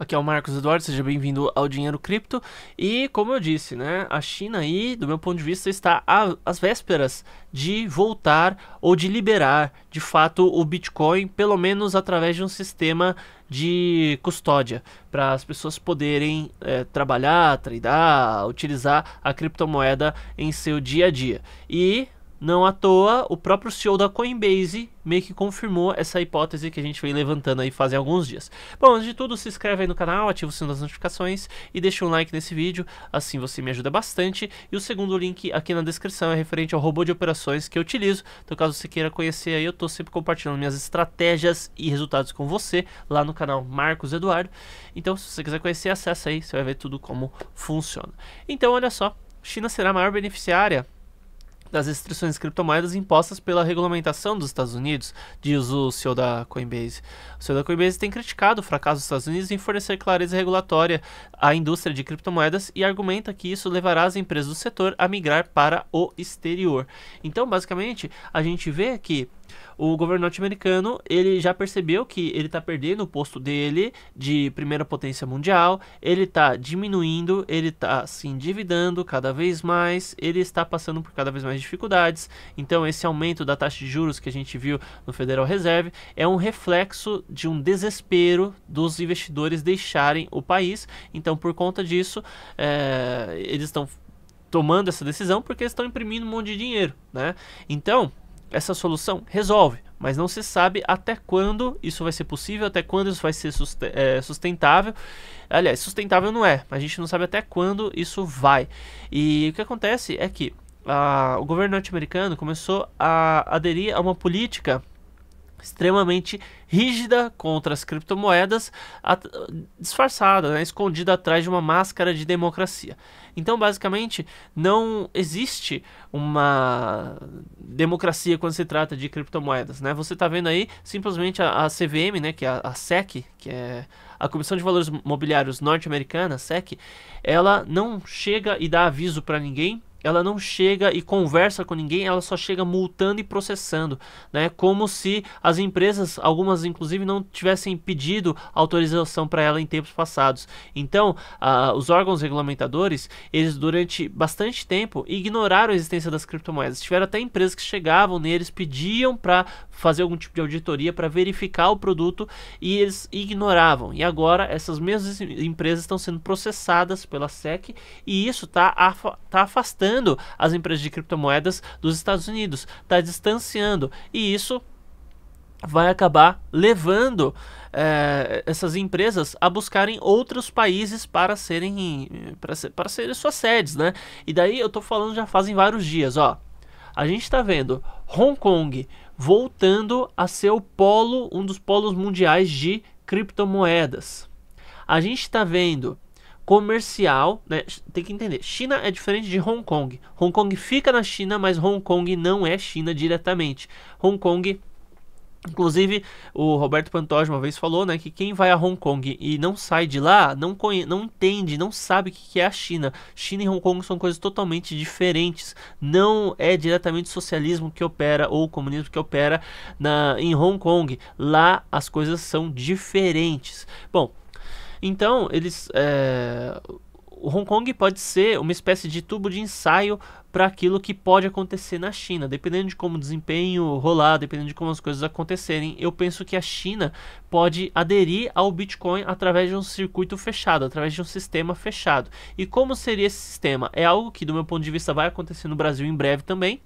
Aqui é o Marcos Eduardo, seja bem-vindo ao Dinheiro Cripto. E como eu disse, né, a China aí, do meu ponto de vista, está às vésperas de voltar ou de liberar, de fato, o Bitcoin, pelo menos através de um sistema de custódia, para as pessoas poderem é, trabalhar, tradear, utilizar a criptomoeda em seu dia a dia. E não à toa, o próprio CEO da Coinbase meio que confirmou essa hipótese que a gente vem levantando aí fazem alguns dias. Bom, antes de tudo, se inscreve aí no canal, ativa o sino das notificações e deixa um like nesse vídeo, assim você me ajuda bastante. E o segundo link aqui na descrição é referente ao robô de operações que eu utilizo. Então, caso você queira conhecer aí, eu estou sempre compartilhando minhas estratégias e resultados com você lá no canal Marcos Eduardo. Então, se você quiser conhecer, acessa aí, você vai ver tudo como funciona. Então, olha só, China será a maior beneficiária das restrições de criptomoedas impostas pela regulamentação dos Estados Unidos, diz o CEO da Coinbase. O CEO da Coinbase tem criticado o fracasso dos Estados Unidos em fornecer clareza regulatória à indústria de criptomoedas e argumenta que isso levará as empresas do setor a migrar para o exterior. Então, basicamente, a gente vê que o governo norte-americano ele já percebeu que ele está perdendo o posto dele de primeira potência mundial, ele está diminuindo, ele está se endividando cada vez mais, ele está passando por cada vez mais dificuldades. Então esse aumento da taxa de juros que a gente viu no Federal Reserve é um reflexo de um desespero dos investidores deixarem o país. Então por conta disso é, eles estão tomando essa decisão porque estão imprimindo um monte de dinheiro, né? Então essa solução resolve, mas não se sabe até quando isso vai ser possível, até quando isso vai ser eh, sustentável. Aliás, sustentável não é, mas a gente não sabe até quando isso vai. E o que acontece é que a, ah, o governo norte-americano começou a aderir a uma política extremamente rígida contra as criptomoedas, disfarçada, né, escondida atrás de uma máscara de democracia. Então, basicamente, não existe uma democracia quando se trata de criptomoedas. Né? Você está vendo aí simplesmente a, a, CVM, né, que é a, a SEC, que é a Comissão de Valores Mobiliários norte-americana, SEC, ela não chega e dá aviso para ninguém ela não chega e conversa com ninguém, ela só chega multando e processando, né? Como se as empresas, algumas inclusive, não tivessem pedido autorização para ela em tempos passados. Então, uh, os órgãos regulamentadores, eles durante bastante tempo ignoraram a existência das criptomoedas. Tiveram até empresas que chegavam neles, pediam para fazer algum tipo de auditoria para verificar o produto e eles ignoravam. E agora essas mesmas empresas estão sendo processadas pela SEC e isso está tá afastando as empresas de criptomoedas dos Estados Unidos, está distanciando. E isso vai acabar levando é, essas empresas a buscarem outros países para serem para, ser, para serem suas sedes, né? E daí eu tô falando já fazem vários dias, ó. A gente está vendo Hong Kong voltando a ser o polo, um dos polos mundiais de criptomoedas. A gente está vendo comercial, né? Tem que entender. China é diferente de Hong Kong. Hong Kong fica na China, mas Hong Kong não é China diretamente. Hong Kong Inclusive, o Roberto Pantoja uma vez falou né, que quem vai a Hong Kong e não sai de lá não, conhe não entende, não sabe o que é a China. China e Hong Kong são coisas totalmente diferentes. Não é diretamente o socialismo que opera ou o comunismo que opera na, em Hong Kong. Lá as coisas são diferentes. Bom, então, eles. É, Hong Kong pode ser uma espécie de tubo de ensaio para aquilo que pode acontecer na China. Dependendo de como o desempenho rolar, dependendo de como as coisas acontecerem, eu penso que a China pode aderir ao Bitcoin através de um circuito fechado, através de um sistema fechado. E como seria esse sistema? É algo que, do meu ponto de vista, vai acontecer no Brasil em breve também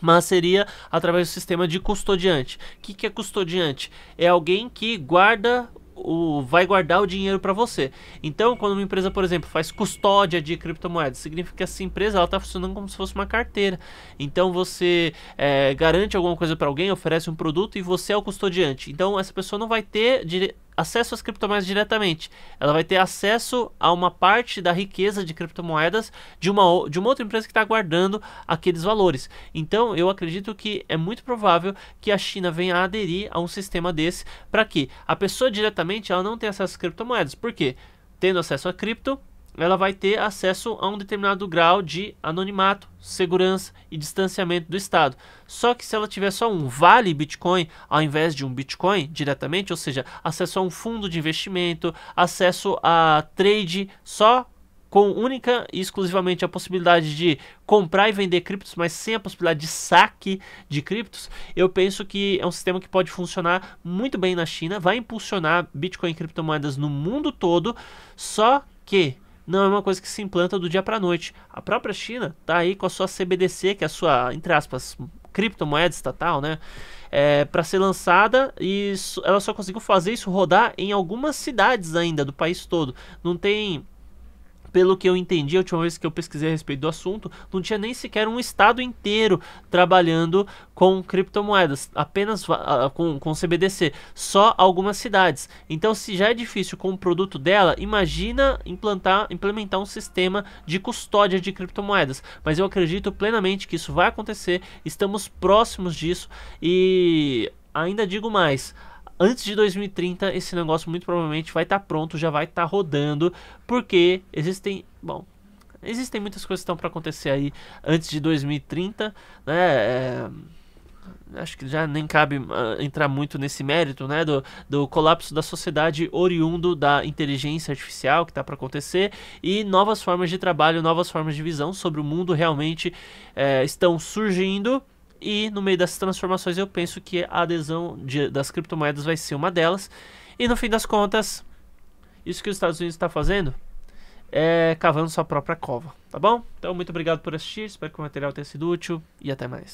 mas seria através do sistema de custodiante. O que, que é custodiante? É alguém que guarda o, vai guardar o dinheiro para você. Então, quando uma empresa, por exemplo, faz custódia de criptomoedas, significa que essa empresa está funcionando como se fosse uma carteira. Então, você é, garante alguma coisa para alguém, oferece um produto e você é o custodiante. Então, essa pessoa não vai ter direito acesso às criptomoedas diretamente. Ela vai ter acesso a uma parte da riqueza de criptomoedas de uma, de uma outra empresa que está guardando aqueles valores. Então, eu acredito que é muito provável que a China venha a aderir a um sistema desse para que a pessoa diretamente ela não tenha acesso às criptomoedas. Por quê? Tendo acesso a cripto, ela vai ter acesso a um determinado grau de anonimato, segurança e distanciamento do Estado. Só que se ela tiver só um vale Bitcoin ao invés de um Bitcoin diretamente, ou seja, acesso a um fundo de investimento, acesso a trade só com única e exclusivamente a possibilidade de comprar e vender criptos, mas sem a possibilidade de saque de criptos, eu penso que é um sistema que pode funcionar muito bem na China, vai impulsionar Bitcoin e criptomoedas no mundo todo, só que não é uma coisa que se implanta do dia para a noite. A própria China está aí com a sua CBDC, que é a sua, entre aspas, criptomoeda estatal, né? É, para ser lançada e ela só conseguiu fazer isso rodar em algumas cidades ainda do país todo. Não tem pelo que eu entendi, a última vez que eu pesquisei a respeito do assunto, não tinha nem sequer um estado inteiro trabalhando com criptomoedas, apenas uh, com, com CBDC, só algumas cidades. Então, se já é difícil com o produto dela, imagina implantar, implementar um sistema de custódia de criptomoedas. Mas eu acredito plenamente que isso vai acontecer, estamos próximos disso e ainda digo mais, antes de 2030 esse negócio muito provavelmente vai estar tá pronto, já vai estar tá rodando, porque existem, bom, existem muitas coisas que estão para acontecer aí antes de 2030, né? É, acho que já nem cabe uh, entrar muito nesse mérito, né, do, do colapso da sociedade oriundo da inteligência artificial que está para acontecer e novas formas de trabalho, novas formas de visão sobre o mundo realmente é, estão surgindo e no meio dessas transformações eu penso que a adesão de, das criptomoedas vai ser uma delas. E no fim das contas, isso que os Estados Unidos está fazendo é cavando sua própria cova, tá bom? Então, muito obrigado por assistir, espero que o material tenha sido útil e até mais.